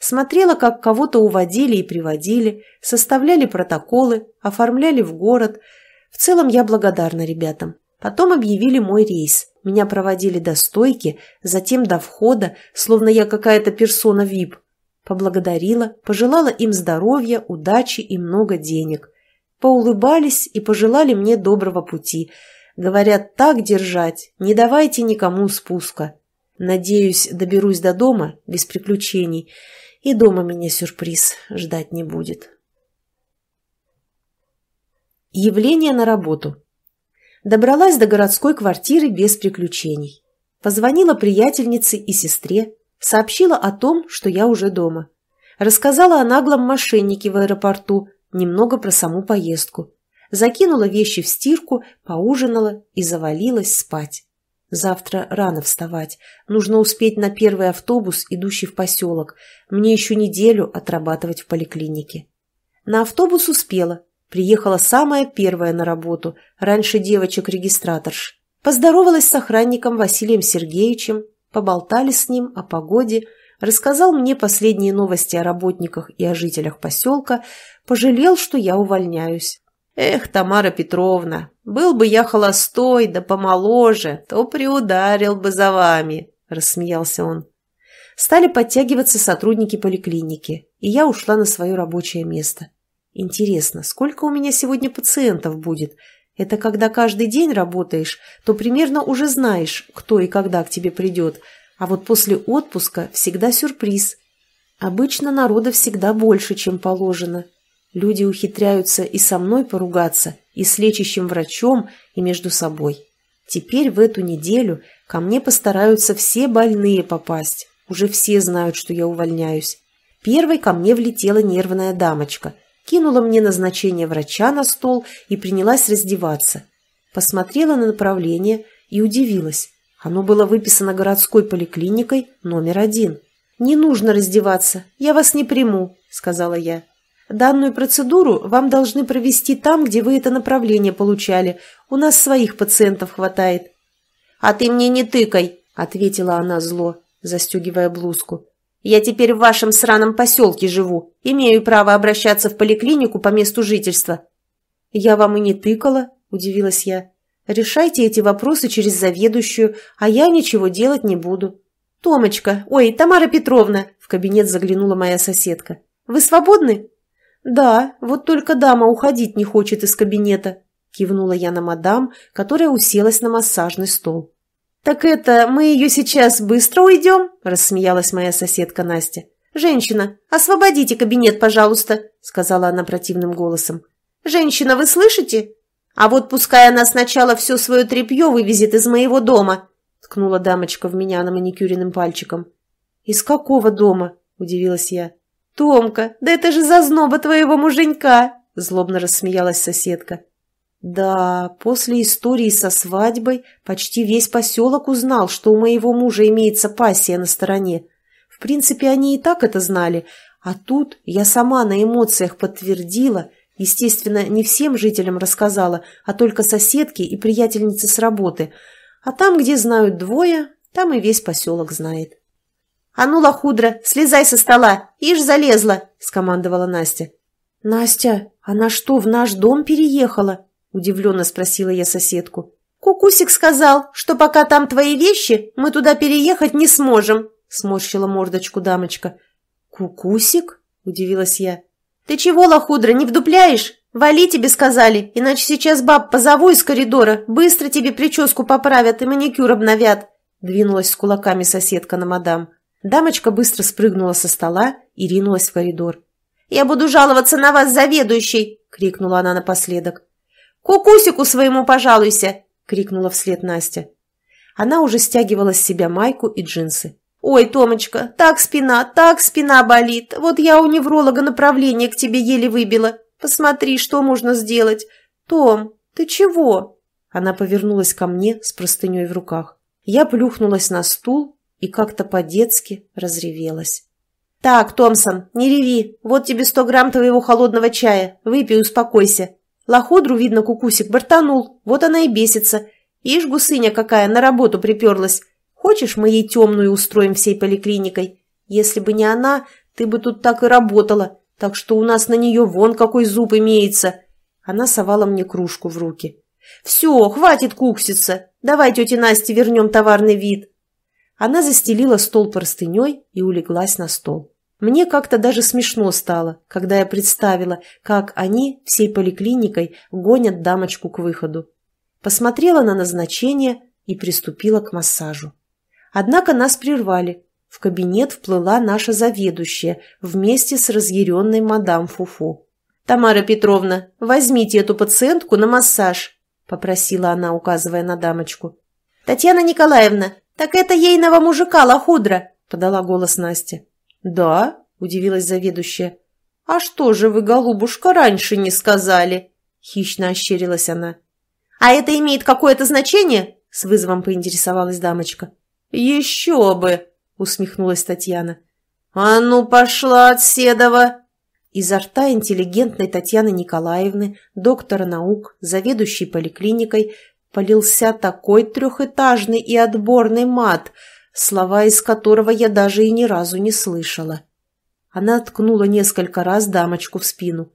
Смотрела, как кого-то уводили и приводили, составляли протоколы, оформляли в город. В целом я благодарна ребятам. Потом объявили мой рейс. Меня проводили до стойки, затем до входа, словно я какая-то персона ВИП. Поблагодарила, пожелала им здоровья, удачи и много денег. Поулыбались и пожелали мне доброго пути – Говорят, так держать, не давайте никому спуска. Надеюсь, доберусь до дома без приключений, и дома меня сюрприз ждать не будет. Явление на работу. Добралась до городской квартиры без приключений. Позвонила приятельнице и сестре, сообщила о том, что я уже дома. Рассказала о наглом мошеннике в аэропорту, немного про саму поездку закинула вещи в стирку, поужинала и завалилась спать. Завтра рано вставать. Нужно успеть на первый автобус, идущий в поселок. Мне еще неделю отрабатывать в поликлинике. На автобус успела. Приехала самая первая на работу, раньше девочек-регистраторш. Поздоровалась с охранником Василием Сергеевичем, поболтали с ним о погоде, рассказал мне последние новости о работниках и о жителях поселка, пожалел, что я увольняюсь. Эх, Тамара Петровна, был бы я холостой, да помоложе, то приударил бы за вами, рассмеялся он. Стали подтягиваться сотрудники поликлиники, и я ушла на свое рабочее место. Интересно, сколько у меня сегодня пациентов будет? Это когда каждый день работаешь, то примерно уже знаешь, кто и когда к тебе придет. А вот после отпуска всегда сюрприз. Обычно народа всегда больше, чем положено. Люди ухитряются и со мной поругаться, и с лечащим врачом, и между собой. Теперь в эту неделю ко мне постараются все больные попасть. Уже все знают, что я увольняюсь. Первой ко мне влетела нервная дамочка, кинула мне назначение врача на стол и принялась раздеваться. Посмотрела на направление и удивилась. Оно было выписано городской поликлиникой номер один. «Не нужно раздеваться, я вас не приму», — сказала я. Данную процедуру вам должны провести там, где вы это направление получали. У нас своих пациентов хватает». «А ты мне не тыкай», — ответила она зло, застегивая блузку. «Я теперь в вашем сраном поселке живу. Имею право обращаться в поликлинику по месту жительства». «Я вам и не тыкала», — удивилась я. «Решайте эти вопросы через заведующую, а я ничего делать не буду». «Томочка, ой, Тамара Петровна!» — в кабинет заглянула моя соседка. «Вы свободны?» «Да, вот только дама уходить не хочет из кабинета», – кивнула я на мадам, которая уселась на массажный стол. «Так это, мы ее сейчас быстро уйдем?» – рассмеялась моя соседка Настя. «Женщина, освободите кабинет, пожалуйста», – сказала она противным голосом. «Женщина, вы слышите? А вот пускай она сначала все свое тряпье вывезет из моего дома», – ткнула дамочка в меня на маникюренным пальчиком. «Из какого дома?» – удивилась я. «Томка, да это же зазноба твоего муженька!» – злобно рассмеялась соседка. Да, после истории со свадьбой почти весь поселок узнал, что у моего мужа имеется пассия на стороне. В принципе, они и так это знали, а тут я сама на эмоциях подтвердила, естественно, не всем жителям рассказала, а только соседке и приятельнице с работы. А там, где знают двое, там и весь поселок знает. «А ну, лохудра, слезай со стола! Ишь, залезла!» – скомандовала Настя. «Настя, она что, в наш дом переехала?» – удивленно спросила я соседку. «Кукусик сказал, что пока там твои вещи, мы туда переехать не сможем», – сморщила мордочку дамочка. «Кукусик?» – удивилась я. «Ты чего, лохудра, не вдупляешь? Вали тебе сказали, иначе сейчас баб позову из коридора, быстро тебе прическу поправят и маникюр обновят», – двинулась с кулаками соседка на мадам. Дамочка быстро спрыгнула со стола и ринулась в коридор. «Я буду жаловаться на вас, заведующий!» – крикнула она напоследок. «Кукусику своему пожалуйся!» – крикнула вслед Настя. Она уже стягивала с себя майку и джинсы. «Ой, Томочка, так спина, так спина болит. Вот я у невролога направление к тебе еле выбила. Посмотри, что можно сделать. Том, ты чего?» Она повернулась ко мне с простыней в руках. Я плюхнулась на стул и как-то по-детски разревелась. «Так, Томсон, не реви. Вот тебе сто грамм твоего холодного чая. Выпей, успокойся. Лохудру, видно, кукусик бортанул. Вот она и бесится. Ишь, гусыня какая, на работу приперлась. Хочешь, мы ей темную устроим всей поликлиникой? Если бы не она, ты бы тут так и работала. Так что у нас на нее вон какой зуб имеется». Она совала мне кружку в руки. «Все, хватит кукситься. Давай тете Насте вернем товарный вид». Она застелила стол простыней и улеглась на стол. Мне как-то даже смешно стало, когда я представила, как они всей поликлиникой гонят дамочку к выходу. Посмотрела на назначение и приступила к массажу. Однако нас прервали. В кабинет вплыла наша заведующая вместе с разъяренной мадам Фуфу. «Тамара Петровна, возьмите эту пациентку на массаж», – попросила она, указывая на дамочку. «Татьяна Николаевна, «Так это ейного мужика Лохудра!» – подала голос Настя. «Да?» – удивилась заведующая. «А что же вы, голубушка, раньше не сказали?» – хищно ощерилась она. «А это имеет какое-то значение?» – с вызовом поинтересовалась дамочка. «Еще бы!» – усмехнулась Татьяна. «А ну, пошла от Седова!» Изо рта интеллигентной Татьяны Николаевны, доктора наук, заведующей поликлиникой, полился такой трехэтажный и отборный мат, слова из которого я даже и ни разу не слышала. Она ткнула несколько раз дамочку в спину.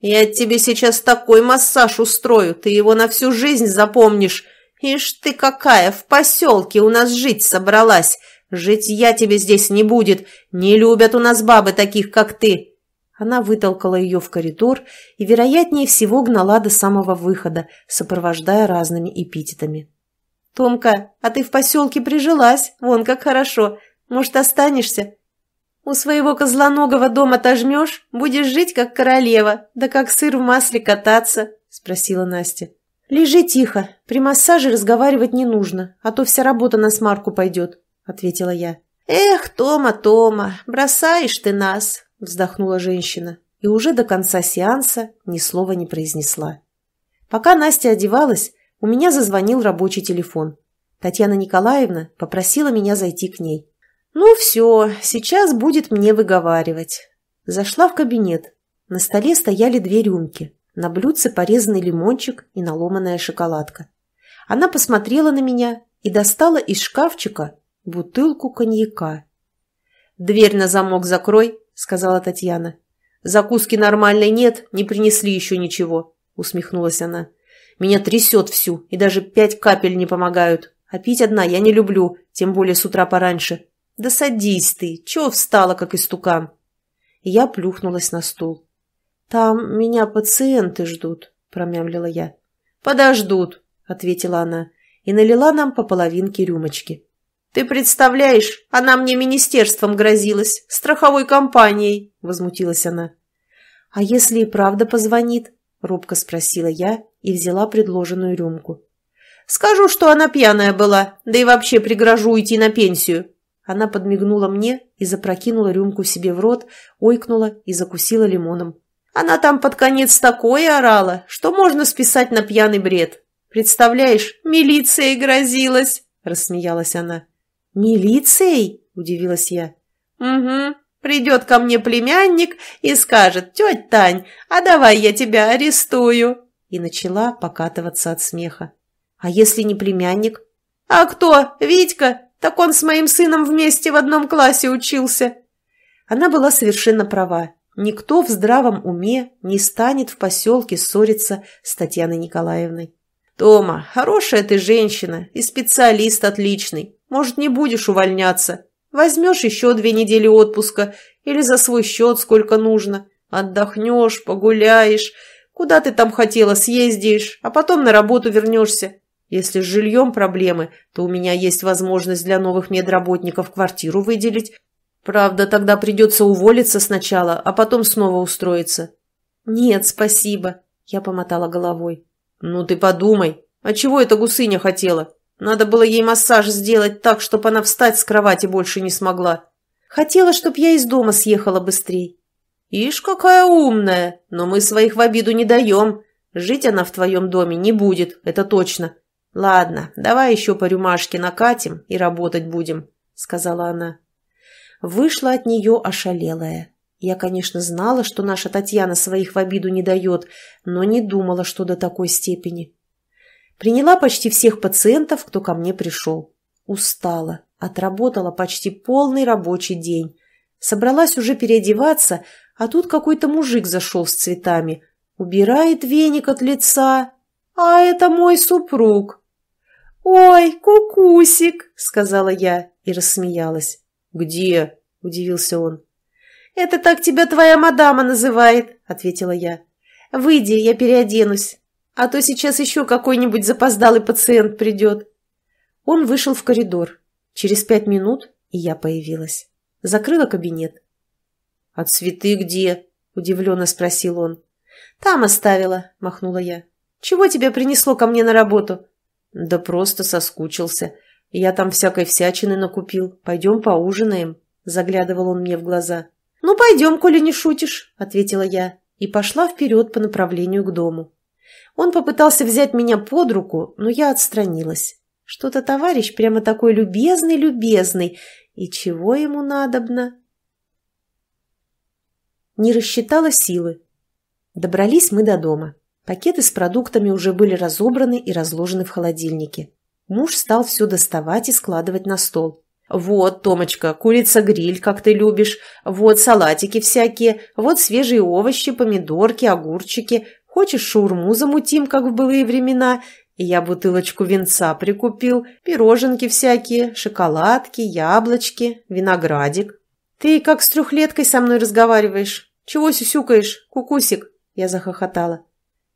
«Я тебе сейчас такой массаж устрою, ты его на всю жизнь запомнишь. Ишь ты какая, в поселке у нас жить собралась. Жить я тебе здесь не будет, не любят у нас бабы таких, как ты. Она вытолкала ее в коридор и, вероятнее всего, гнала до самого выхода, сопровождая разными эпитетами. «Томка, а ты в поселке прижилась, вон как хорошо. Может, останешься? У своего козлоногого дома отожмешь, будешь жить как королева, да как сыр в масле кататься», – спросила Настя. «Лежи тихо, при массаже разговаривать не нужно, а то вся работа на смарку пойдет», – ответила я. «Эх, Тома, Тома, бросаешь ты нас!» — вздохнула женщина и уже до конца сеанса ни слова не произнесла. Пока Настя одевалась, у меня зазвонил рабочий телефон. Татьяна Николаевна попросила меня зайти к ней. «Ну все, сейчас будет мне выговаривать». Зашла в кабинет. На столе стояли две рюмки. На блюдце порезанный лимончик и наломанная шоколадка. Она посмотрела на меня и достала из шкафчика бутылку коньяка. «Дверь на замок закрой», сказала Татьяна. «Закуски нормальной нет, не принесли еще ничего», – усмехнулась она. «Меня трясет всю, и даже пять капель не помогают. А пить одна я не люблю, тем более с утра пораньше. Да садись ты, чего встала, как истукан?» Я плюхнулась на стул. «Там меня пациенты ждут», – промямлила я. «Подождут», – ответила она и налила нам по половинке рюмочки. «Ты представляешь, она мне министерством грозилась, страховой компанией!» – возмутилась она. «А если и правда позвонит?» – робко спросила я и взяла предложенную рюмку. «Скажу, что она пьяная была, да и вообще пригрожу идти на пенсию!» Она подмигнула мне и запрокинула рюмку себе в рот, ойкнула и закусила лимоном. «Она там под конец такое орала, что можно списать на пьяный бред!» «Представляешь, милиция грозилась!» – рассмеялась она. «Милицией?» – удивилась я. «Угу. Придет ко мне племянник и скажет, тетя Тань, а давай я тебя арестую!» И начала покатываться от смеха. «А если не племянник?» «А кто? Витька? Так он с моим сыном вместе в одном классе учился!» Она была совершенно права. Никто в здравом уме не станет в поселке ссориться с Татьяной Николаевной. «Тома, хорошая ты женщина и специалист отличный. Может, не будешь увольняться. Возьмешь еще две недели отпуска или за свой счет сколько нужно. Отдохнешь, погуляешь, куда ты там хотела съездишь, а потом на работу вернешься. Если с жильем проблемы, то у меня есть возможность для новых медработников квартиру выделить. Правда, тогда придется уволиться сначала, а потом снова устроиться. Нет, спасибо. Я помотала головой. Ну ты подумай, а чего эта гусыня хотела? Надо было ей массаж сделать так, чтобы она встать с кровати больше не смогла. Хотела, чтоб я из дома съехала быстрей. Ишь, какая умная! Но мы своих в обиду не даем. Жить она в твоем доме не будет, это точно. Ладно, давай еще по рюмашке накатим и работать будем, сказала она. Вышла от нее ошалелая. Я, конечно, знала, что наша Татьяна своих в обиду не дает, но не думала, что до такой степени. Приняла почти всех пациентов, кто ко мне пришел. Устала, отработала почти полный рабочий день. Собралась уже переодеваться, а тут какой-то мужик зашел с цветами. Убирает веник от лица. А это мой супруг. «Ой, кукусик!» — сказала я и рассмеялась. «Где?» — удивился он. «Это так тебя твоя мадама называет», — ответила я. «Выйди, я переоденусь» а то сейчас еще какой-нибудь запоздалый пациент придет. Он вышел в коридор. Через пять минут и я появилась. Закрыла кабинет. «А цветы где?» – удивленно спросил он. «Там оставила», – махнула я. «Чего тебя принесло ко мне на работу?» «Да просто соскучился. Я там всякой всячины накупил. Пойдем поужинаем», – заглядывал он мне в глаза. «Ну, пойдем, коли не шутишь», – ответила я и пошла вперед по направлению к дому. Он попытался взять меня под руку, но я отстранилась. Что-то товарищ прямо такой любезный-любезный. И чего ему надобно? Не рассчитала силы. Добрались мы до дома. Пакеты с продуктами уже были разобраны и разложены в холодильнике. Муж стал все доставать и складывать на стол. «Вот, Томочка, курица-гриль, как ты любишь. Вот салатики всякие. Вот свежие овощи, помидорки, огурчики. Хочешь, шаурму замутим, как в былые времена? И я бутылочку винца прикупил, пироженки всякие, шоколадки, яблочки, виноградик. Ты как с трехлеткой со мной разговариваешь? Чего сюсюкаешь, кукусик?» Я захохотала.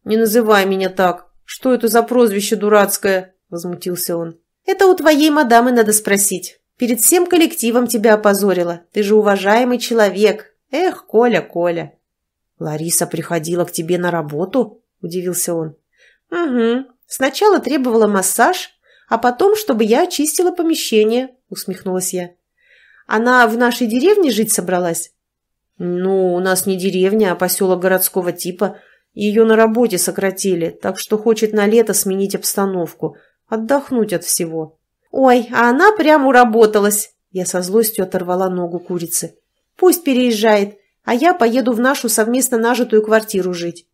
«Не называй меня так. Что это за прозвище дурацкое?» Возмутился он. «Это у твоей мадамы надо спросить. Перед всем коллективом тебя опозорила. Ты же уважаемый человек. Эх, Коля, Коля!» «Лариса приходила к тебе на работу?» – удивился он. «Угу. Сначала требовала массаж, а потом, чтобы я очистила помещение», – усмехнулась я. «Она в нашей деревне жить собралась?» «Ну, у нас не деревня, а поселок городского типа. Ее на работе сократили, так что хочет на лето сменить обстановку, отдохнуть от всего». «Ой, а она прямо уработалась!» Я со злостью оторвала ногу курицы. «Пусть переезжает а я поеду в нашу совместно нажитую квартиру жить.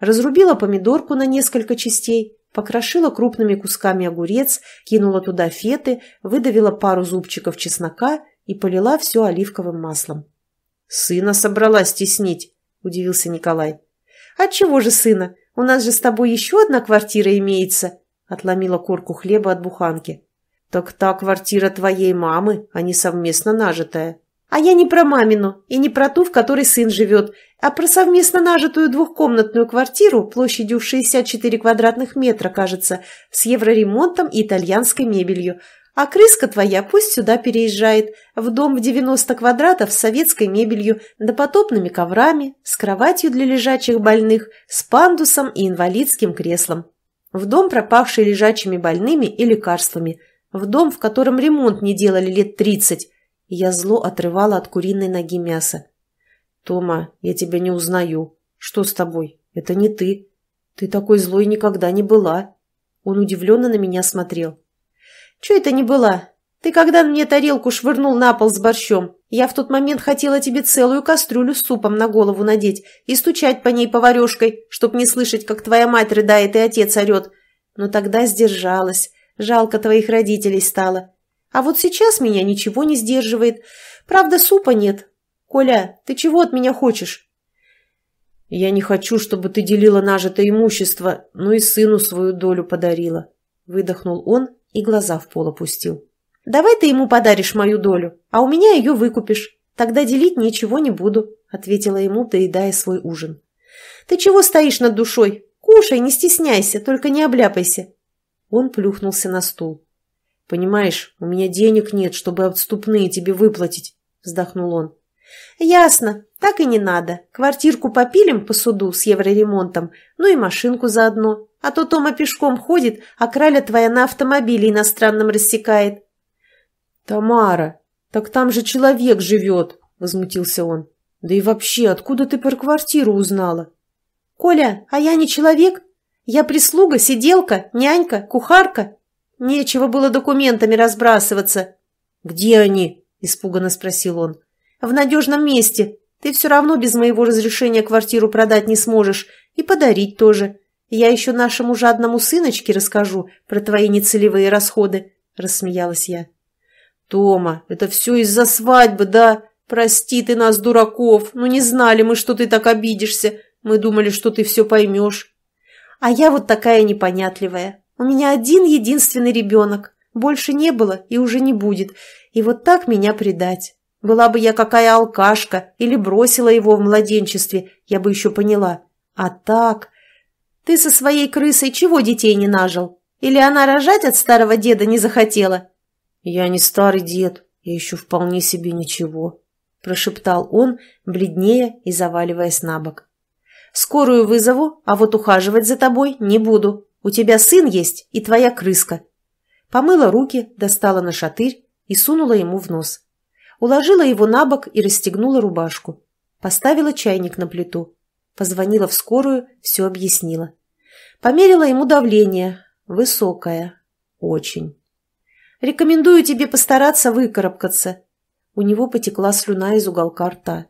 Разрубила помидорку на несколько частей, покрошила крупными кусками огурец, кинула туда феты, выдавила пару зубчиков чеснока и полила все оливковым маслом. «Сына собралась стеснить, удивился Николай. «Отчего «А же сына? У нас же с тобой еще одна квартира имеется», – отломила корку хлеба от буханки. «Так та квартира твоей мамы, а не совместно нажитая», а я не про мамину и не про ту, в которой сын живет, а про совместно нажитую двухкомнатную квартиру площадью в 64 квадратных метра, кажется, с евроремонтом и итальянской мебелью. А крыска твоя пусть сюда переезжает, в дом в 90 квадратов с советской мебелью, допотопными коврами, с кроватью для лежачих больных, с пандусом и инвалидским креслом. В дом, пропавший лежачими больными и лекарствами. В дом, в котором ремонт не делали лет 30, я зло отрывала от куриной ноги мясо. «Тома, я тебя не узнаю. Что с тобой? Это не ты. Ты такой злой никогда не была». Он удивленно на меня смотрел. «Чё это не была? Ты когда мне тарелку швырнул на пол с борщом? Я в тот момент хотела тебе целую кастрюлю с супом на голову надеть и стучать по ней поварешкой, чтоб не слышать, как твоя мать рыдает и отец орет. Но тогда сдержалась. Жалко твоих родителей стало. А вот сейчас меня ничего не сдерживает. Правда, супа нет. Коля, ты чего от меня хочешь? Я не хочу, чтобы ты делила нажитое имущество, но ну и сыну свою долю подарила. Выдохнул он и глаза в пол опустил. Давай ты ему подаришь мою долю, а у меня ее выкупишь. Тогда делить ничего не буду, ответила ему, доедая свой ужин. Ты чего стоишь над душой? Кушай, не стесняйся, только не обляпайся. Он плюхнулся на стул. «Понимаешь, у меня денег нет, чтобы отступные тебе выплатить», – вздохнул он. «Ясно. Так и не надо. Квартирку попилим по суду с евроремонтом, ну и машинку заодно. А то Тома пешком ходит, а краля твоя на автомобиле иностранном рассекает». «Тамара, так там же человек живет», – возмутился он. «Да и вообще, откуда ты про квартиру узнала?» «Коля, а я не человек? Я прислуга, сиделка, нянька, кухарка. Нечего было документами разбрасываться. Где они? Испуганно спросил он. В надежном месте. Ты все равно без моего разрешения квартиру продать не сможешь. И подарить тоже. Я еще нашему жадному сыночке расскажу про твои нецелевые расходы. Рассмеялась я. Тома, это все из-за свадьбы, да? Прости ты нас, дураков. Ну не знали мы, что ты так обидишься. Мы думали, что ты все поймешь. А я вот такая непонятливая. У меня один единственный ребенок. Больше не было и уже не будет. И вот так меня предать. Была бы я какая алкашка или бросила его в младенчестве, я бы еще поняла. А так... Ты со своей крысой чего детей не нажил? Или она рожать от старого деда не захотела? Я не старый дед, я еще вполне себе ничего, прошептал он, бледнее и заваливаясь на бок. Скорую вызову, а вот ухаживать за тобой не буду. У тебя сын есть и твоя крыска». Помыла руки, достала на шатырь и сунула ему в нос. Уложила его на бок и расстегнула рубашку. Поставила чайник на плиту. Позвонила в скорую, все объяснила. Померила ему давление. Высокое. Очень. «Рекомендую тебе постараться выкарабкаться». У него потекла слюна из уголка рта.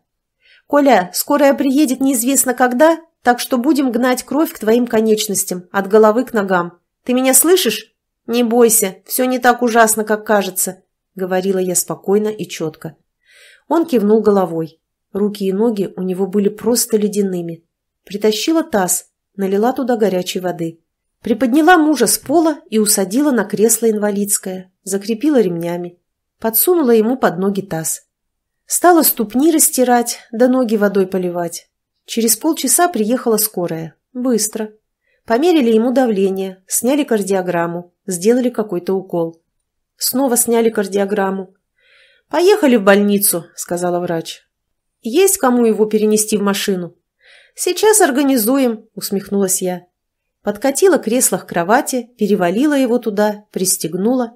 «Коля, скорая приедет неизвестно когда, так что будем гнать кровь к твоим конечностям, от головы к ногам. Ты меня слышишь? Не бойся, все не так ужасно, как кажется», — говорила я спокойно и четко. Он кивнул головой. Руки и ноги у него были просто ледяными. Притащила таз, налила туда горячей воды. Приподняла мужа с пола и усадила на кресло инвалидское, закрепила ремнями. Подсунула ему под ноги таз. Стала ступни растирать, да ноги водой поливать. Через полчаса приехала скорая. Быстро. Померили ему давление, сняли кардиограмму, сделали какой-то укол. Снова сняли кардиограмму. «Поехали в больницу», — сказала врач. «Есть кому его перенести в машину?» «Сейчас организуем», — усмехнулась я. Подкатила кресло к кровати, перевалила его туда, пристегнула.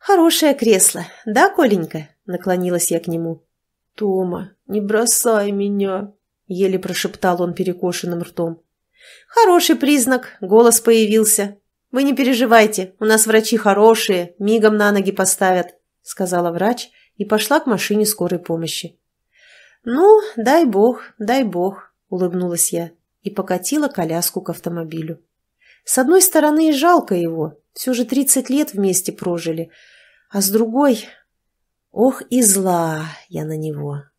«Хорошее кресло, да, Коленька?» — наклонилась я к нему. «Тома, не бросай меня!» еле прошептал он перекошенным ртом. «Хороший признак, голос появился. Вы не переживайте, у нас врачи хорошие, мигом на ноги поставят», сказала врач и пошла к машине скорой помощи. «Ну, дай бог, дай бог», — улыбнулась я и покатила коляску к автомобилю. С одной стороны, жалко его, все же тридцать лет вместе прожили, а с другой... Ох и зла я на него.